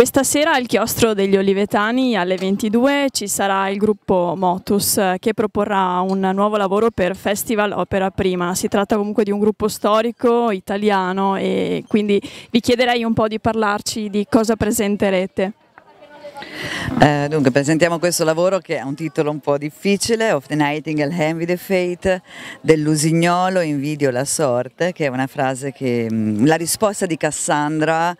Questa sera al chiostro degli Olivetani alle 22 ci sarà il gruppo Motus eh, che proporrà un nuovo lavoro per Festival Opera Prima. Si tratta comunque di un gruppo storico italiano e quindi vi chiederei un po' di parlarci di cosa presenterete. Eh, dunque, presentiamo questo lavoro che ha un titolo un po' difficile, Of the Nightingale Envy the Fate, dell'usignolo invidio la sorte, che è una frase che, mm, la risposta di Cassandra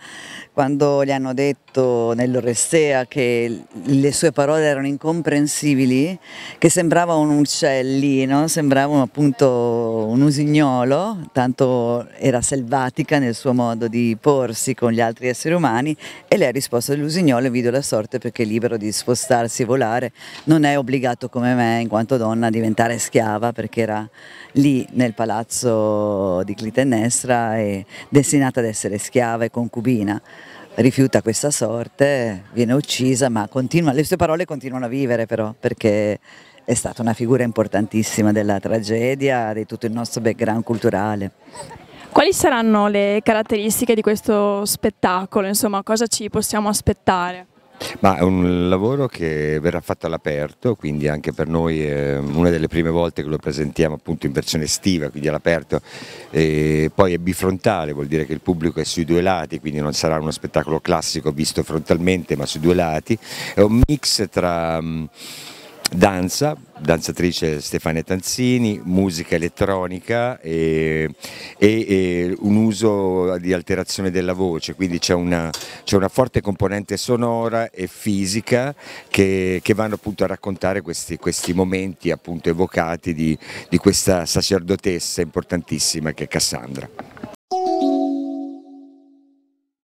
quando gli hanno detto nell'Orestea che le sue parole erano incomprensibili, che sembrava un uccellino, sembrava appunto un usignolo, tanto era selvatica nel suo modo di porsi con gli altri esseri umani e lei ha risposto dell'usignolo invidio la sorte perché lì libero di spostarsi, volare, non è obbligato come me in quanto donna a diventare schiava perché era lì nel palazzo di Clitennestra e destinata ad essere schiava e concubina rifiuta questa sorte, viene uccisa, ma continua, le sue parole continuano a vivere però, perché è stata una figura importantissima della tragedia, di tutto il nostro background culturale. Quali saranno le caratteristiche di questo spettacolo? Insomma, cosa ci possiamo aspettare? Ma è un lavoro che verrà fatto all'aperto, quindi anche per noi è una delle prime volte che lo presentiamo appunto in versione estiva, quindi all'aperto, poi è bifrontale, vuol dire che il pubblico è sui due lati, quindi non sarà uno spettacolo classico visto frontalmente ma sui due lati, è un mix tra danza, danzatrice Stefania Tanzini, musica elettronica e, e, e, un uso di alterazione della voce, quindi c'è una, una, forte componente sonora e fisica che, che vanno appunto a raccontare questi, questi momenti appunto evocati di, di questa sacerdotessa importantissima che è Cassandra.